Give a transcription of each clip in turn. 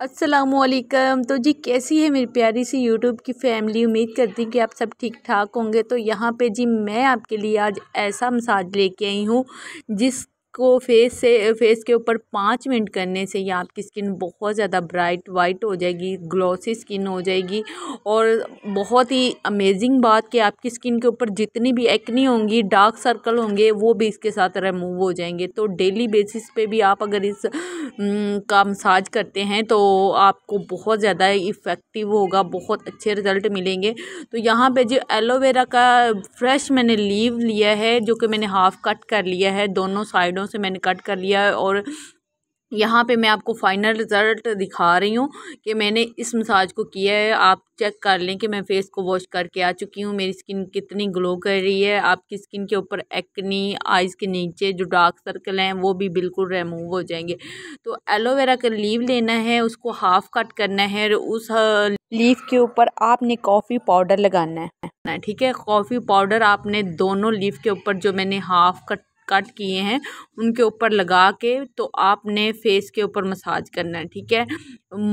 असलकम तो जी कैसी है मेरी प्यारी सी यूट्यूब की फैमिली उम्मीद करती कि आप सब ठीक ठाक होंगे तो यहाँ पे जी मैं आपके लिए आज ऐसा मसाज लेके आई हूँ जिस इसको फेस से फेस के ऊपर पाँच मिनट करने से ही आपकी स्किन बहुत ज़्यादा ब्राइट वाइट हो जाएगी ग्लॉसी स्किन हो जाएगी और बहुत ही अमेजिंग बात कि आपकी स्किन के ऊपर जितनी भी एक्नी होंगी डार्क सर्कल होंगे वो भी इसके साथ रिमूव हो जाएंगे तो डेली बेसिस पे भी आप अगर इस हम्म, का मसाज करते हैं तो आपको बहुत ज़्यादा इफ़ेक्टिव होगा बहुत अच्छे रिज़ल्ट मिलेंगे तो यहाँ पर जो एलोवेरा का फ्रेश मैंने लीव लिया है जो कि मैंने हाफ़ कट कर लिया है दोनों साइडों से मैंने कट कर लिया है और यहाँ पे मैं आपको फाइनल रिज़ल्ट दिखा रही हूँ कि मैंने इस मसाज को किया है आप चेक कर लें कि मैं फ़ेस को वॉश करके आ चुकी हूँ मेरी स्किन कितनी ग्लो कर रही है आपकी स्किन के ऊपर एक्नी आइज़ के नीचे जो डार्क सर्कल हैं वो भी बिल्कुल रिमूव हो जाएंगे तो एलोवेरा का लीव लेना है उसको हाफ़ कट करना है उस लीव के ऊपर आपने कॉफ़ी पाउडर लगाना है ठीक है कॉफ़ी पाउडर आपने दोनों लीव के ऊपर जो मैंने हाफ कट कट किए हैं उनके ऊपर लगा के तो आपने फेस के ऊपर मसाज करना है ठीक है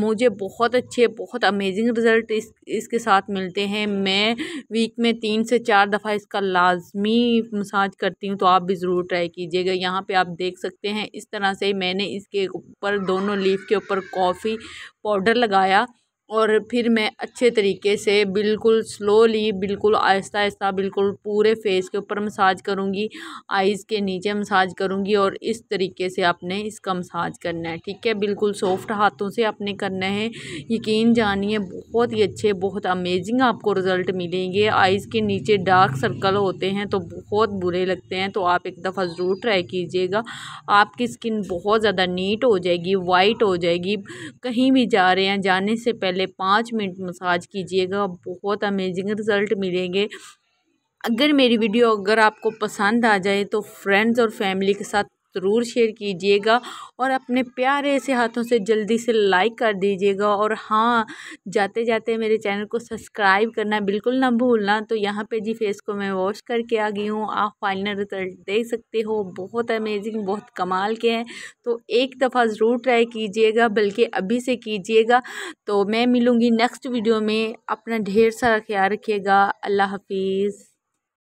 मुझे बहुत अच्छे बहुत अमेजिंग रिज़ल्ट इस इसके साथ मिलते हैं मैं वीक में तीन से चार दफ़ा इसका लाजमी मसाज करती हूँ तो आप भी ज़रूर ट्राई कीजिएगा यहाँ पे आप देख सकते हैं इस तरह से मैंने इसके ऊपर दोनों लीफ के ऊपर कॉफ़ी पाउडर लगाया और फिर मैं अच्छे तरीके से बिल्कुल स्लोली बिल्कुल आहिस्ता आहिस्ता बिल्कुल पूरे फेस के ऊपर मसाज करूँगी आइज़ के नीचे मसाज करूँगी और इस तरीके से आपने इसका मसाज करना है ठीक है बिल्कुल सॉफ्ट हाथों से आपने करना है यकीन जानिए बहुत ही अच्छे बहुत अमेजिंग आपको रिज़ल्ट मिलेंगे आइज़ के नीचे डार्क सर्कल होते हैं तो बहुत बुरे लगते हैं तो आप एक दफ़ा ज़रूर ट्राई कीजिएगा आपकी स्किन बहुत ज़्यादा नीट हो जाएगी वाइट हो जाएगी कहीं भी जा रहे हैं जाने से पहले पहले पाँच मिनट मसाज कीजिएगा बहुत अमेजिंग रिज़ल्ट मिलेंगे अगर मेरी वीडियो अगर आपको पसंद आ जाए तो फ्रेंड्स और फैमिली के साथ ज़रूर शेयर कीजिएगा और अपने प्यारे से हाथों से जल्दी से लाइक कर दीजिएगा और हाँ जाते जाते मेरे चैनल को सब्सक्राइब करना बिल्कुल ना भूलना तो यहाँ पे जी फेस को मैं वॉश करके आ गई हूँ आप फाइनल रिजल्ट देख सकते हो बहुत अमेजिंग बहुत कमाल के हैं तो एक दफ़ा ज़रूर ट्राई कीजिएगा बल्कि अभी से कीजिएगा तो मैं मिलूँगी नेक्स्ट वीडियो में अपना ढेर सारा ख्याल रखिएगा अल्लाह हाफिज़